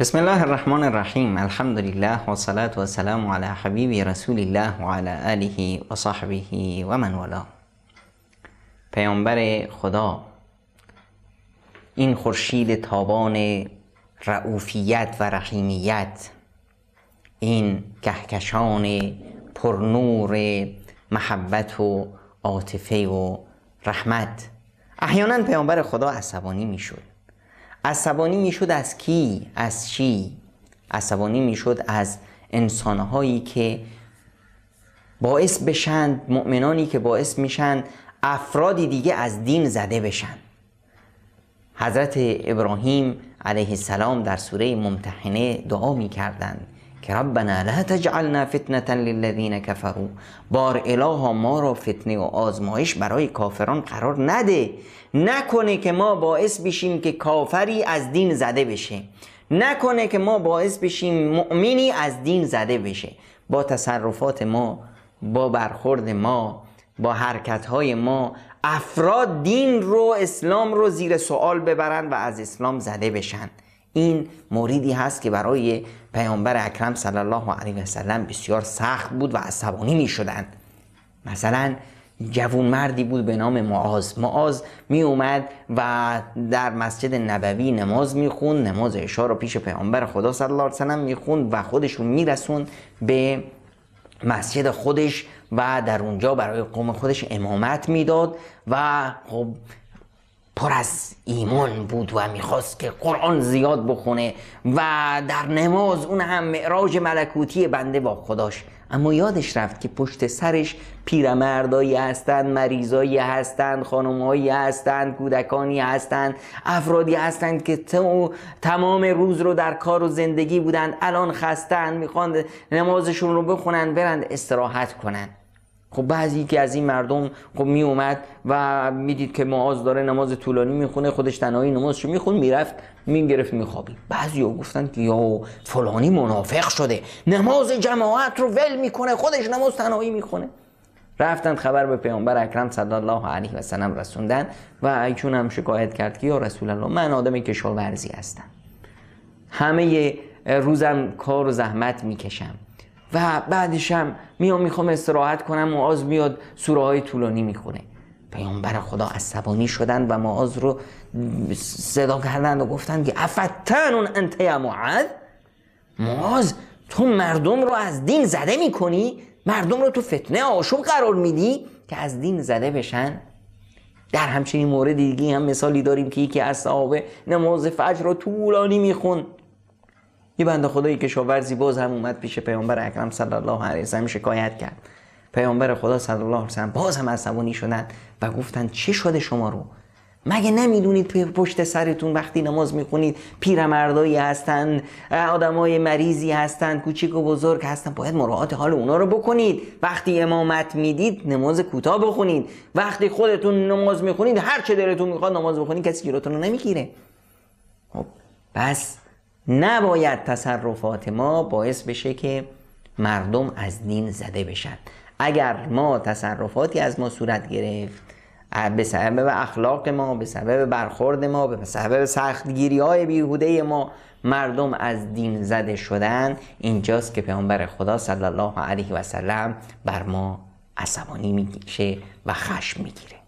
بسم الله الرحمن الرحیم الحمد لله و صلاة و سلام علی حبیب رسول الله و علی آله و صحبه و من ولا پیامبر خدا این خورشید تابان رعوفیت و رحیمیت این کهکشان پرنور محبت و عاطفه و رحمت احیانا پیامبر خدا عصبانی میشد عصبانی میشد از کی از چی عصبانی میشد از انسانهایی که باعث بشند مؤمنانی که باعث میشن افرادی دیگه از دین زده بشن حضرت ابراهیم علیه السلام در سوره ممتحنه دعا میکردند که ربنا لا تجعلنا فتنة للذین کفرو، بار اله ما را فتنه و آزمایش برای کافران قرار نده نکنه که ما باعث بشیم که کافری از دین زده بشه نکنه که ما باعث بشیم مؤمنی از دین زده بشه با تصرفات ما با برخورد ما با حرکت های ما افراد دین رو اسلام رو زیر سوال ببرن و از اسلام زده بشن این موریدی هست که برای پیامبر اکرم صلی الله علیه و بسیار سخت بود و عصبانی می شدند مثلا جوون مردی بود به نام معاز معاز می اومد و در مسجد نبوی نماز می نماز عشا رو پیش پیامبر خدا صلی الله علیه و می و خودشون می رسون به مسجد خودش و در اونجا برای قوم خودش امامت میداد و خب پر از ایمان بود و میخواست که قرآن زیاد بخونه و در نماز اون هم معراج ملکوتی بنده با خداش اما یادش رفت که پشت سرش پیرمردایی هستند مریضایی هستند خانمهایی هستند کودکانی هستند افرادی هستند که تمام روز رو در کار و زندگی بودند الان خستند میخوان نمازشون رو بخونن برند استراحت کنند خب بعضی که از این مردم خب می اومد و میدید که معاذ داره نماز طولانی میخونه خودش تنهایی نمازشو میخون میرفت میگرفت میخوابی بعضی ها گفتن که یا فلانی منافق شده نماز جماعت رو ول میکنه خودش نماز تنهایی میخونه رفتند خبر به پیامبر اکرم صلی الله علیه و سلم رسوندن و ایشون هم شکایت کرد که یا رسول الله من آدم کشاورزی هستم همه روزم کار و زحمت میکشم و بعدش هم میام میخوام استراحت کنم معاذ میاد سوره های طولانی میخونه پیامبر خدا عصبانی شدن و معاذ رو صدا کردن و گفتن که افتن اون انت معاذ معاذ تو مردم رو از دین زده میکنی مردم رو تو فتنه آشوب قرار میدی که از دین زده بشن در همچنین مورد دیگه هم مثالی داریم که یکی از صحابه نماز فجر رو طولانی میخوند یه بنده خدای کشاورزی باز هم اومد پیش پیامبر اکرم صلی الله علیه و شکایت کرد پیامبر خدا صلی الله علیه و باز هم عصبانی شدن و گفتن چه شده شما رو مگه نمیدونید پشت سرتون وقتی نماز میخونید پیرمردایی هستن آدمای مریضی هستن کوچیک و بزرگ هستن باید مراعات حال اونا رو بکنید وقتی امامت میدید نماز کوتاه بخونید وقتی خودتون نماز میخونید هر چه دلتون میخواد نماز بخونید کسی گیرتون رو نمیگیره خب بس نباید تصرفات ما باعث بشه که مردم از دین زده بشن اگر ما تصرفاتی از ما صورت گرفت به سبب اخلاق ما به سبب برخورد ما به سبب سختگیری های بیهوده ما مردم از دین زده شدن اینجاست که پیامبر خدا صلی الله علیه و سلم بر ما عصبانی میشه و خشم میگیره